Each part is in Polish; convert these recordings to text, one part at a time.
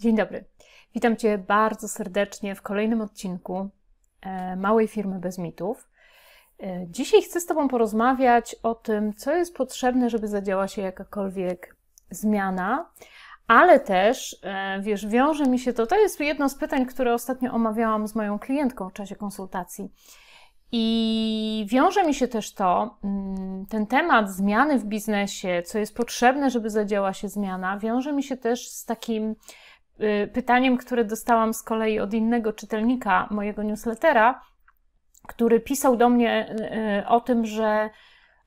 Dzień dobry. Witam Cię bardzo serdecznie w kolejnym odcinku e, Małej Firmy Bez Mitów. E, dzisiaj chcę z Tobą porozmawiać o tym, co jest potrzebne, żeby zadziała się jakakolwiek zmiana, ale też, e, wiesz, wiąże mi się to, to jest jedno z pytań, które ostatnio omawiałam z moją klientką w czasie konsultacji. I wiąże mi się też to, mm, ten temat zmiany w biznesie, co jest potrzebne, żeby zadziała się zmiana, wiąże mi się też z takim Y, pytaniem, które dostałam z kolei od innego czytelnika mojego newslettera, który pisał do mnie y, y, o tym, że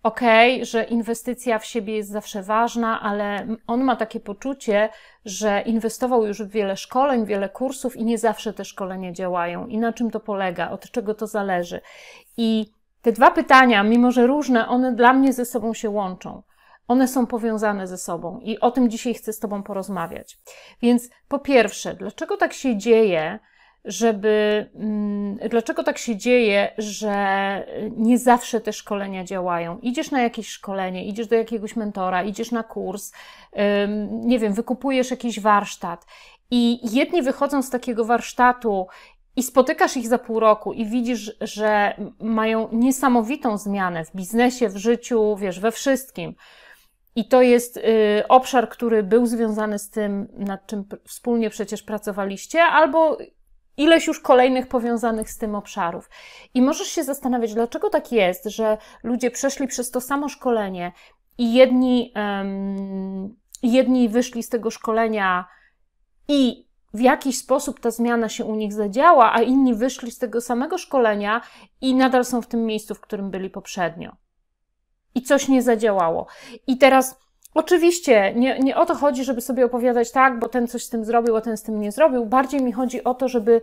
okej, okay, że inwestycja w siebie jest zawsze ważna, ale on ma takie poczucie, że inwestował już w wiele szkoleń, wiele kursów i nie zawsze te szkolenia działają. I na czym to polega, od czego to zależy. I te dwa pytania, mimo że różne, one dla mnie ze sobą się łączą. One są powiązane ze sobą i o tym dzisiaj chcę z Tobą porozmawiać. Więc po pierwsze, dlaczego tak się dzieje, żeby, mm, dlaczego tak się dzieje, że nie zawsze te szkolenia działają. Idziesz na jakieś szkolenie, idziesz do jakiegoś mentora, idziesz na kurs, nie wiem, wykupujesz jakiś warsztat i jedni wychodzą z takiego warsztatu i spotykasz ich za pół roku i widzisz, że mają niesamowitą zmianę w biznesie, w życiu, wiesz, we wszystkim i to jest y, obszar, który był związany z tym, nad czym wspólnie przecież pracowaliście, albo ileś już kolejnych powiązanych z tym obszarów. I możesz się zastanawiać, dlaczego tak jest, że ludzie przeszli przez to samo szkolenie i jedni, um, jedni wyszli z tego szkolenia i w jakiś sposób ta zmiana się u nich zadziała, a inni wyszli z tego samego szkolenia i nadal są w tym miejscu, w którym byli poprzednio i coś nie zadziałało. I teraz oczywiście nie, nie o to chodzi, żeby sobie opowiadać tak, bo ten coś z tym zrobił, a ten z tym nie zrobił. Bardziej mi chodzi o to, żeby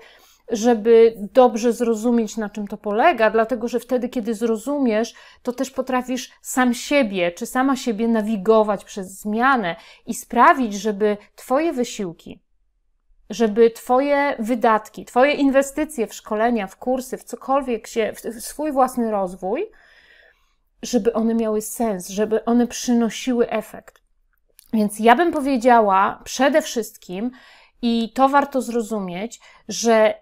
żeby dobrze zrozumieć, na czym to polega, dlatego że wtedy, kiedy zrozumiesz, to też potrafisz sam siebie czy sama siebie nawigować przez zmianę i sprawić, żeby Twoje wysiłki, żeby Twoje wydatki, Twoje inwestycje w szkolenia, w kursy, w cokolwiek się, w swój własny rozwój, żeby one miały sens, żeby one przynosiły efekt. Więc ja bym powiedziała przede wszystkim, i to warto zrozumieć, że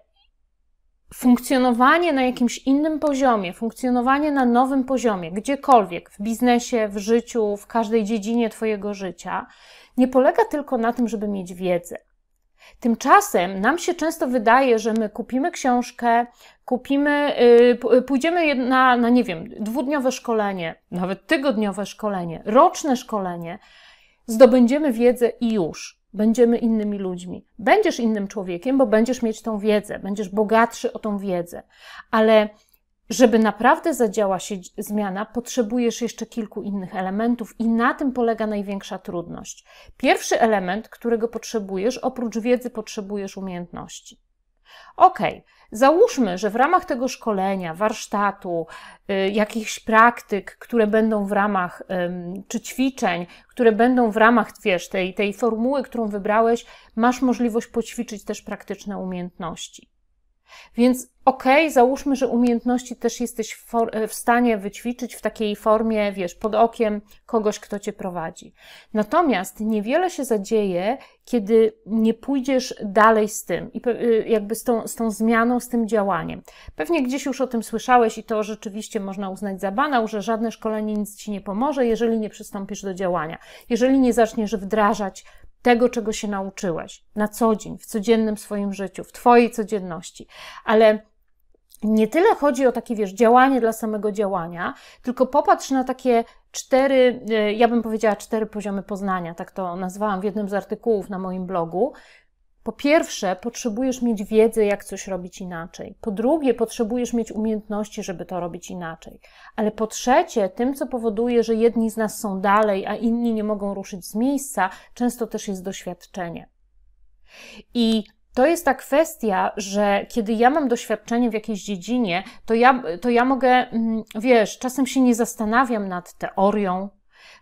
funkcjonowanie na jakimś innym poziomie, funkcjonowanie na nowym poziomie, gdziekolwiek, w biznesie, w życiu, w każdej dziedzinie Twojego życia, nie polega tylko na tym, żeby mieć wiedzę. Tymczasem nam się często wydaje, że my kupimy książkę, kupimy, y, y, pójdziemy na, na, nie wiem, dwudniowe szkolenie, nawet tygodniowe szkolenie, roczne szkolenie, zdobędziemy wiedzę i już. Będziemy innymi ludźmi. Będziesz innym człowiekiem, bo będziesz mieć tą wiedzę, będziesz bogatszy o tą wiedzę, ale żeby naprawdę zadziała się zmiana, potrzebujesz jeszcze kilku innych elementów, i na tym polega największa trudność. Pierwszy element, którego potrzebujesz, oprócz wiedzy, potrzebujesz umiejętności. Ok, załóżmy, że w ramach tego szkolenia, warsztatu, y, jakichś praktyk, które będą w ramach, czy ćwiczeń, które będą w ramach, wiesz, tej, tej formuły, którą wybrałeś, masz możliwość poćwiczyć też praktyczne umiejętności. Więc okej, okay, załóżmy, że umiejętności też jesteś w, stanie wyćwiczyć w takiej formie, wiesz, pod okiem kogoś, kto cię prowadzi. Natomiast niewiele się zadzieje, kiedy nie pójdziesz dalej z tym, i y, jakby z tą, z tą zmianą, z tym działaniem. Pewnie gdzieś już o tym słyszałeś i to rzeczywiście można uznać za banał, że żadne szkolenie nic ci nie pomoże, jeżeli nie przystąpisz do działania, jeżeli nie zaczniesz wdrażać tego, czego się nauczyłeś na co dzień, w codziennym swoim życiu, w Twojej codzienności. Ale nie tyle chodzi o takie, wiesz, działanie dla samego działania, tylko popatrz na takie cztery, e, ja bym powiedziała cztery poziomy poznania, tak to nazwałam w jednym z artykułów na moim blogu, po pierwsze, potrzebujesz mieć wiedzę, jak coś robić inaczej. Po drugie, potrzebujesz mieć umiejętności, żeby to robić inaczej. Ale po trzecie, tym, co powoduje, że jedni z nas są dalej, a inni nie mogą ruszyć z miejsca, często też jest doświadczenie. I to jest ta kwestia, że kiedy ja mam doświadczenie w jakiejś dziedzinie, to ja, to ja mogę, mm, wiesz, czasem się nie zastanawiam nad teorią,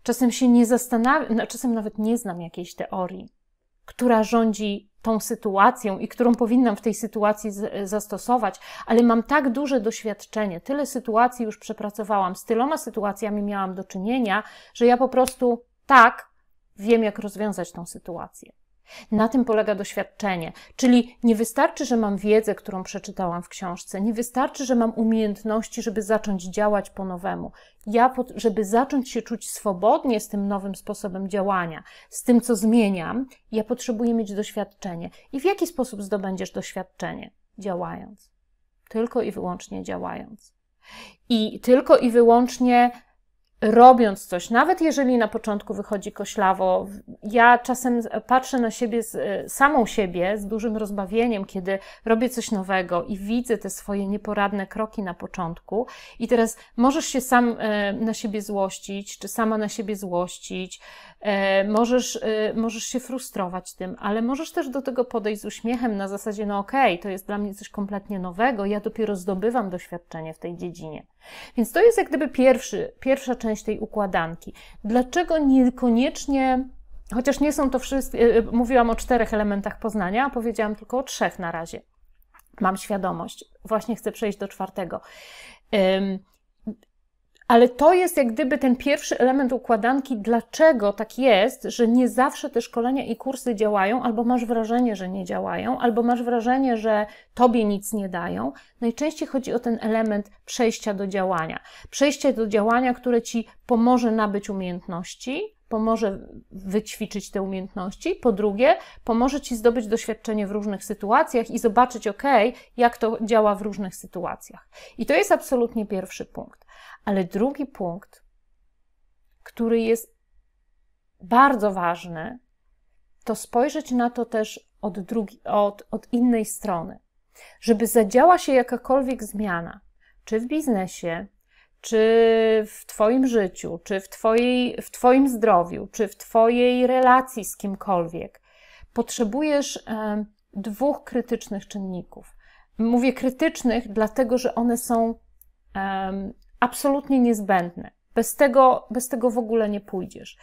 czasem się nie zastanawiam, no, czasem nawet nie znam jakiejś teorii, która rządzi tą sytuacją i którą powinnam w tej sytuacji zastosować, ale mam tak duże doświadczenie, tyle sytuacji już przepracowałam, z tyloma sytuacjami miałam do czynienia, że ja po prostu tak wiem, jak rozwiązać tą sytuację. Na tym polega doświadczenie. Czyli nie wystarczy, że mam wiedzę, którą przeczytałam w książce, nie wystarczy, że mam umiejętności, żeby zacząć działać po nowemu. Ja, żeby zacząć się czuć swobodnie z tym nowym sposobem działania, z tym, co zmieniam, ja potrzebuję mieć doświadczenie. I w jaki sposób zdobędziesz doświadczenie? Działając. Tylko i wyłącznie działając. I tylko i wyłącznie robiąc coś, nawet jeżeli na początku wychodzi koślawo, ja czasem patrzę na siebie, z, e, samą siebie z dużym rozbawieniem, kiedy robię coś nowego i widzę te swoje nieporadne kroki na początku i teraz możesz się sam e, na siebie złościć, czy sama na siebie złościć, E, możesz, e, możesz się frustrować tym, ale możesz też do tego podejść z uśmiechem na zasadzie, no okej, okay, to jest dla mnie coś kompletnie nowego, ja dopiero zdobywam doświadczenie w tej dziedzinie. Więc to jest jak gdyby pierwszy, pierwsza część tej układanki. Dlaczego niekoniecznie Chociaż nie są to wszystkie, e, mówiłam o czterech elementach poznania, a powiedziałam tylko o trzech na razie. Mam świadomość, właśnie chcę przejść do czwartego. Ale to jest jak gdyby ten pierwszy element układanki, dlaczego tak jest, że nie zawsze te szkolenia i kursy działają, albo masz wrażenie, że nie działają, albo masz wrażenie, że tobie nic nie dają. Najczęściej chodzi o ten element przejścia do działania. przejścia do działania, które ci pomoże nabyć umiejętności, pomoże wyćwiczyć te umiejętności. Po drugie, pomoże ci zdobyć doświadczenie w różnych sytuacjach i zobaczyć, ok, jak to działa w różnych sytuacjach. I to jest absolutnie pierwszy punkt. Ale drugi punkt, który jest bardzo ważny, to spojrzeć na to też od, drugi, od, od innej strony. Żeby zadziała się jakakolwiek zmiana, czy w biznesie, czy w Twoim życiu, czy w, twojej, w Twoim zdrowiu, czy w Twojej relacji z kimkolwiek, potrzebujesz dwóch krytycznych czynników. Mówię krytycznych, dlatego że one są absolutnie niezbędne. Bez tego, bez tego w ogóle nie pójdziesz.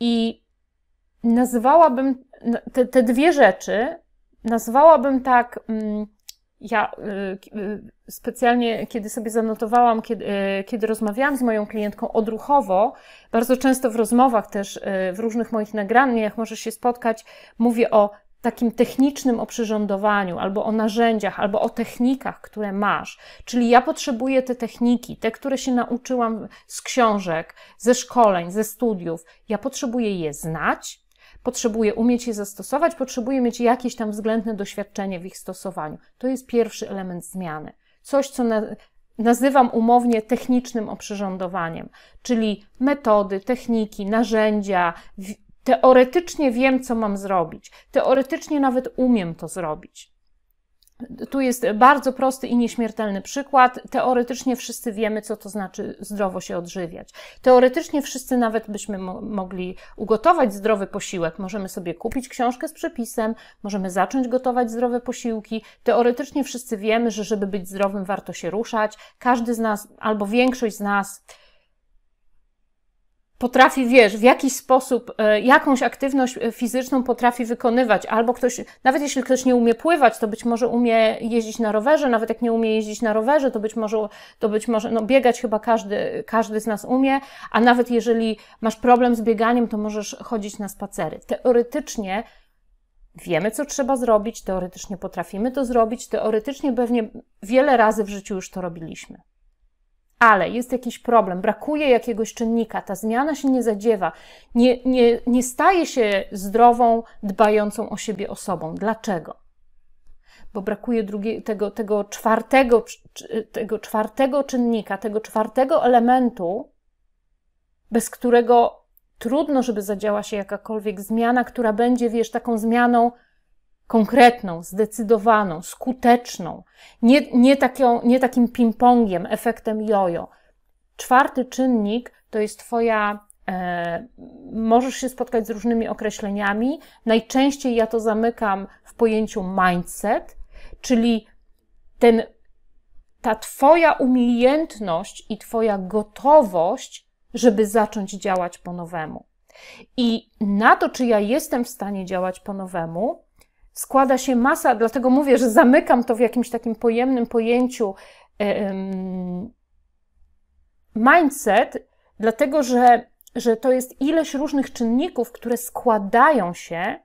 I nazywałabym no, te, te dwie rzeczy, nazwałabym tak. Mm, ja y, y, specjalnie, kiedy sobie zanotowałam, kiedy, y, kiedy rozmawiałam z moją klientką odruchowo, bardzo często w rozmowach też, w różnych moich nagraniach możesz się spotkać, mówię o takim technicznym oprzyrządowaniu, albo o narzędziach, albo o technikach, które masz. Czyli ja potrzebuję te techniki, te, które się nauczyłam z książek, ze szkoleń, ze studiów. Ja potrzebuję je znać, potrzebuję umieć je zastosować, potrzebuję mieć jakieś tam względne doświadczenie w ich stosowaniu. To jest pierwszy element zmiany. Coś, co na, nazywam umownie technicznym oprzyrządowaniem, czyli metody, techniki, narzędzia, Teoretycznie wiem, co mam zrobić. Teoretycznie nawet umiem to zrobić. Tu jest bardzo prosty i nieśmiertelny przykład. Teoretycznie wszyscy wiemy, co to znaczy zdrowo się odżywiać. Teoretycznie wszyscy nawet byśmy mogli ugotować zdrowy posiłek. Możemy sobie kupić książkę z przepisem, możemy zacząć gotować zdrowe posiłki. Teoretycznie wszyscy wiemy, że żeby być zdrowym, warto się ruszać. Każdy z nas, albo większość z nas, potrafi, wiesz, w jakiś sposób e, jakąś aktywność e, fizyczną potrafi wykonywać, albo ktoś, nawet jeśli ktoś nie umie pływać, to być może umie jeździć na rowerze, nawet jak nie umie jeździć na rowerze, to być może, to być może no biegać chyba każdy, każdy z nas umie, a nawet jeżeli masz problem z bieganiem, to możesz chodzić na spacery. Teoretycznie wiemy, co trzeba zrobić, teoretycznie potrafimy to zrobić, teoretycznie pewnie wiele razy w życiu już to robiliśmy ale jest jakiś problem, brakuje jakiegoś czynnika, ta zmiana się nie zadziewa, nie, nie, nie staje się zdrową, dbającą o siebie osobą. Dlaczego? Bo brakuje drugie, tego, tego, czwartego, tego czwartego czynnika, tego czwartego elementu, bez którego trudno, żeby zadziała się jakakolwiek zmiana, która będzie, wiesz, taką zmianą konkretną, zdecydowaną, skuteczną, nie, nie, nie takim ping-pongiem, efektem jojo. Czwarty czynnik to jest Twoja. E, możesz się spotkać z różnymi określeniami. Najczęściej ja to zamykam w pojęciu mindset, czyli ten, ta Twoja umiejętność i Twoja gotowość, żeby zacząć działać po nowemu. I na to, czy ja jestem w stanie działać po nowemu, składa się masa, dlatego mówię, że zamykam to w jakimś takim pojemnym pojęciu e, mindset, dlatego że, że to jest ileś różnych czynników, które składają się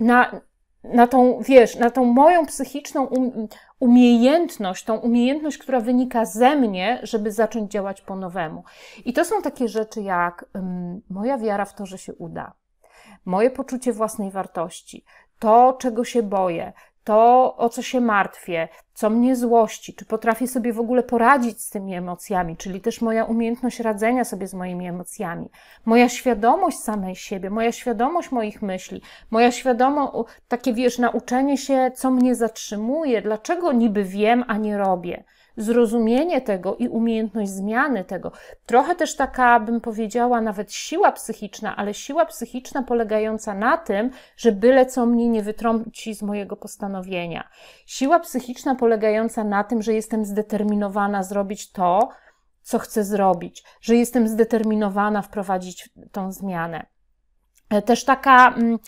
na, na tą, wiesz, na tą moją psychiczną um, umiejętność, tą umiejętność, która wynika ze mnie, żeby zacząć działać po nowemu. I to są takie rzeczy jak moja wiara w to, że się uda moje poczucie własnej wartości, to, czego się boję, to, o co się martwię, co mnie złości, czy potrafię sobie w ogóle poradzić z tymi emocjami, czyli też moja umiejętność radzenia sobie z moimi emocjami, moja świadomość samej siebie, moja świadomość moich myśli, moja świadomość, takie wiesz, nauczenie się, co mnie zatrzymuje, dlaczego niby wiem, a nie robię zrozumienie tego i umiejętność zmiany tego. Trochę też taka, bym powiedziała, nawet siła psychiczna, ale siła psychiczna polegająca na tym, że byle co mnie nie wytrąci z mojego postanowienia. Siła psychiczna polegająca na tym, że jestem zdeterminowana zrobić to, co chcę zrobić, że jestem zdeterminowana wprowadzić tą zmianę. E, też taka, mm,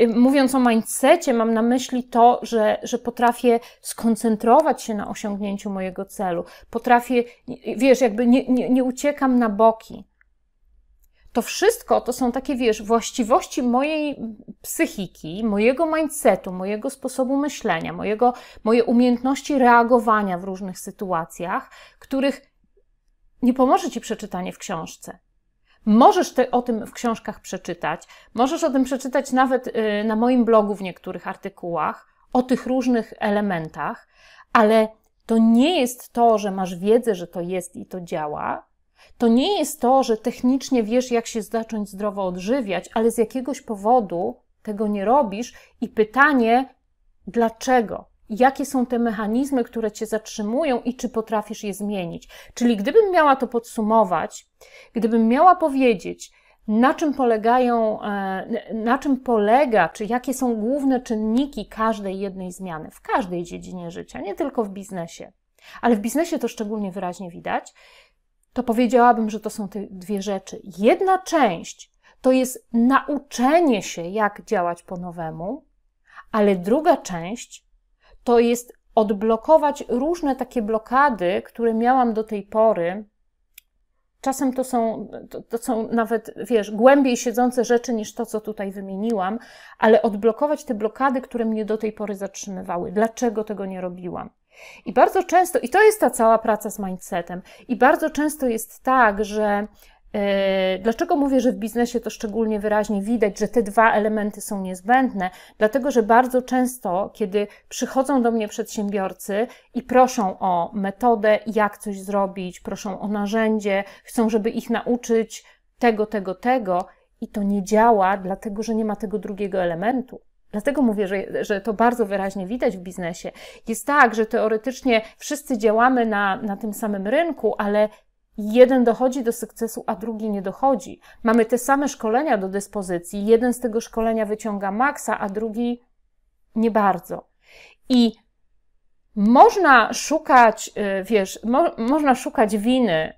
y, mówiąc o mindsetie, mam na myśli to, że, że potrafię skoncentrować się na osiągnięciu mojego celu. Potrafię, wiesz, jakby nie, nie, nie uciekam na boki. To wszystko to są takie, wiesz, właściwości mojej psychiki, mojego mindsetu, mojego sposobu myślenia, mojego, moje umiejętności reagowania w różnych sytuacjach, których nie pomoże ci przeczytanie w książce. Możesz ty o tym w książkach przeczytać, możesz o tym przeczytać nawet y, na moim blogu w niektórych artykułach, o tych różnych elementach, ale to nie jest to, że masz wiedzę, że to jest i to działa. To nie jest to, że technicznie wiesz, jak się zacząć zdrowo odżywiać, ale z jakiegoś powodu tego nie robisz i pytanie, dlaczego? jakie są te mechanizmy, które cię zatrzymują i czy potrafisz je zmienić. Czyli gdybym miała to podsumować, gdybym miała powiedzieć, na czym polegają, e, na czym polega, czy jakie są główne czynniki każdej jednej zmiany w każdej dziedzinie życia, nie tylko w biznesie, ale w biznesie to szczególnie wyraźnie widać, to powiedziałabym, że to są te dwie rzeczy. Jedna część to jest nauczenie się, jak działać po nowemu, ale druga część to jest odblokować różne takie blokady, które miałam do tej pory. Czasem to są, to, to, są nawet, wiesz, głębiej siedzące rzeczy niż to, co tutaj wymieniłam, ale odblokować te blokady, które mnie do tej pory zatrzymywały. Dlaczego tego nie robiłam? I bardzo często, i to jest ta cała praca z mindsetem, i bardzo często jest tak, że E, dlaczego mówię, że w biznesie to szczególnie wyraźnie widać, że te dwa elementy są niezbędne? Dlatego, że bardzo często, kiedy przychodzą do mnie przedsiębiorcy i proszą o metodę, jak coś zrobić, proszą o narzędzie, chcą, żeby ich nauczyć tego, tego, tego, i to nie działa, dlatego że nie ma tego drugiego elementu. Dlatego mówię, że, że to bardzo wyraźnie widać w biznesie. Jest tak, że teoretycznie wszyscy działamy na, na tym samym rynku, ale jeden dochodzi do sukcesu, a drugi nie dochodzi. Mamy te same szkolenia do dyspozycji. Jeden z tego szkolenia wyciąga maksa, a drugi nie bardzo. I można szukać, y, wiesz, mo można szukać winy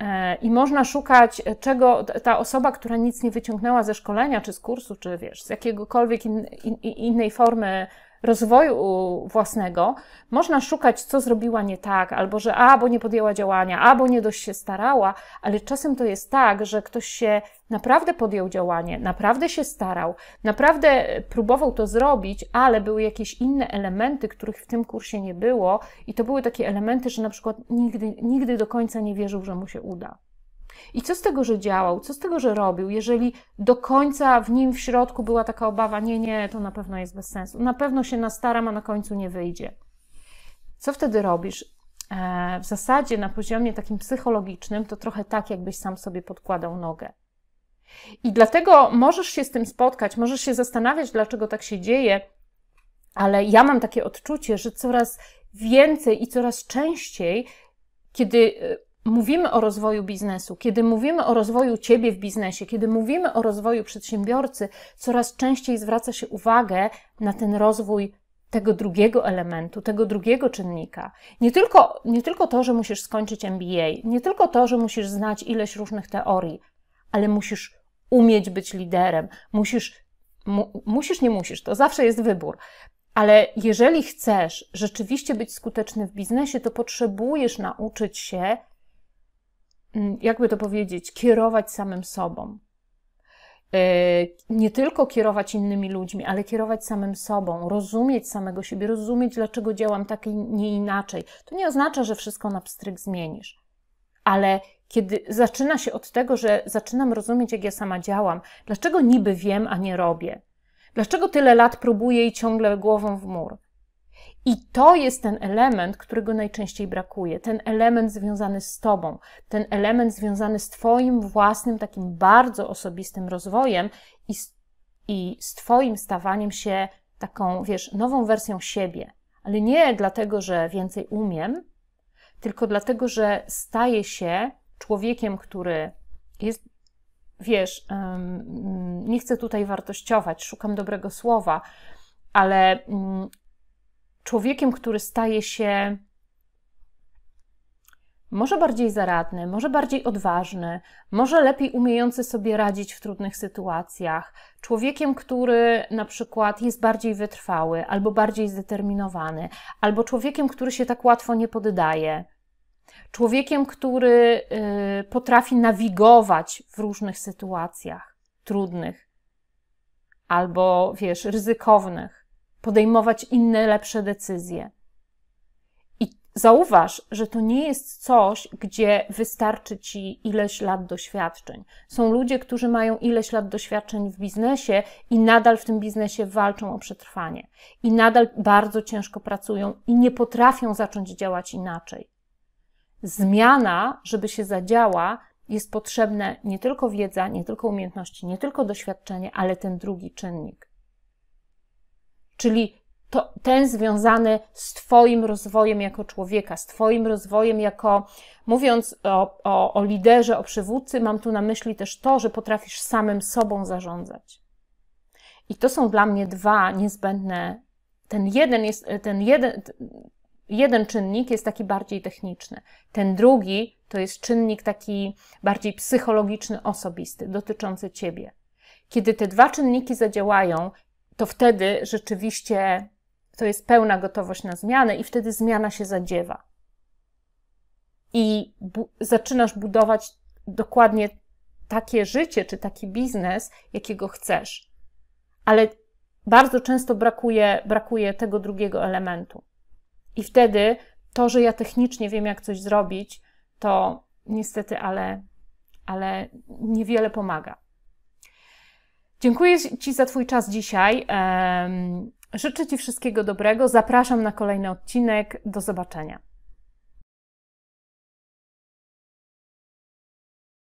e, i można szukać e, czego ta osoba, która nic nie wyciągnęła ze szkolenia, czy z kursu, czy wiesz, z jakiegokolwiek in, in, innej formy rozwoju własnego, można szukać, co zrobiła nie tak, albo że albo nie podjęła działania, albo nie dość się starała, ale czasem to jest tak, że ktoś się naprawdę podjął działanie, naprawdę się starał, naprawdę próbował to zrobić, ale były jakieś inne elementy, których w tym kursie nie było, i to były takie elementy, że na przykład nigdy, nigdy do końca nie wierzył, że mu się uda. I co z tego, że działał, co z tego, że robił, jeżeli do końca w nim w środku była taka obawa, nie, nie, to na pewno jest bez sensu, na pewno się nastaram, a na końcu nie wyjdzie. Co wtedy robisz? E, w zasadzie na poziomie takim psychologicznym to trochę tak, jakbyś sam sobie podkładał nogę. I dlatego możesz się z tym spotkać, możesz się zastanawiać, dlaczego tak się dzieje, ale ja mam takie odczucie, że coraz więcej i coraz częściej, kiedy e, mówimy o rozwoju biznesu, kiedy mówimy o rozwoju ciebie w biznesie, kiedy mówimy o rozwoju przedsiębiorcy, coraz częściej zwraca się uwagę na ten rozwój tego drugiego elementu, tego drugiego czynnika. Nie tylko, nie tylko to, że musisz skończyć MBA, nie tylko to, że musisz znać ileś różnych teorii, ale musisz umieć być liderem, musisz, mu, musisz, nie musisz, to zawsze jest wybór. Ale jeżeli chcesz rzeczywiście być skuteczny w biznesie, to potrzebujesz nauczyć się Mm, jakby to powiedzieć, kierować samym sobą. E, nie tylko kierować innymi ludźmi, ale kierować samym sobą, rozumieć samego siebie, rozumieć, dlaczego działam tak i nie inaczej. To nie oznacza, że wszystko na pstryk zmienisz, ale kiedy zaczyna się od tego, że zaczynam rozumieć, jak ja sama działam, dlaczego niby wiem, a nie robię, dlaczego tyle lat próbuję i ciągle głową w mur, i to jest ten element, którego najczęściej brakuje. Ten element związany z Tobą, ten element związany z Twoim własnym, takim bardzo osobistym rozwojem i z, i z Twoim stawaniem się taką, wiesz, nową wersją siebie. Ale nie dlatego, że więcej umiem, tylko dlatego, że staję się człowiekiem, który jest, wiesz, nie chcę tutaj wartościować, szukam dobrego słowa, ale mm, człowiekiem, który staje się może bardziej zaradny, może bardziej odważny, może lepiej umiejący sobie radzić w trudnych sytuacjach, człowiekiem, który na przykład jest bardziej wytrwały albo bardziej zdeterminowany, albo człowiekiem, który się tak łatwo nie poddaje, człowiekiem, który y, potrafi nawigować w różnych sytuacjach trudnych albo wiesz, ryzykownych podejmować inne, lepsze decyzje. I zauważ, że to nie jest coś, gdzie wystarczy ci ileś lat doświadczeń. Są ludzie, którzy mają ileś lat doświadczeń w biznesie i nadal w tym biznesie walczą o przetrwanie. I nadal bardzo ciężko pracują i nie potrafią zacząć działać inaczej. Zmiana, żeby się zadziała, jest potrzebne nie tylko wiedza, nie tylko umiejętności, nie tylko doświadczenie, ale ten drugi czynnik czyli to, ten związany z Twoim rozwojem jako człowieka, z Twoim rozwojem jako, mówiąc o, o, o liderze, o przywódcy, mam tu na myśli też to, że potrafisz samym sobą zarządzać. I to są dla mnie dwa niezbędne. Ten jeden jest, ten jeden, jeden czynnik jest taki bardziej techniczny. Ten drugi to jest czynnik taki bardziej psychologiczny, osobisty, dotyczący ciebie. Kiedy te dwa czynniki zadziałają, to wtedy rzeczywiście to jest pełna gotowość na zmianę i wtedy zmiana się zadziewa. I bu zaczynasz budować dokładnie takie życie czy taki biznes, jakiego chcesz. Ale bardzo często brakuje, brakuje tego drugiego elementu. I wtedy to, że ja technicznie wiem, jak coś zrobić, to niestety, ale, ale niewiele pomaga. Dziękuję Ci za Twój czas dzisiaj. Życzę Ci wszystkiego dobrego. Zapraszam na kolejny odcinek. Do zobaczenia.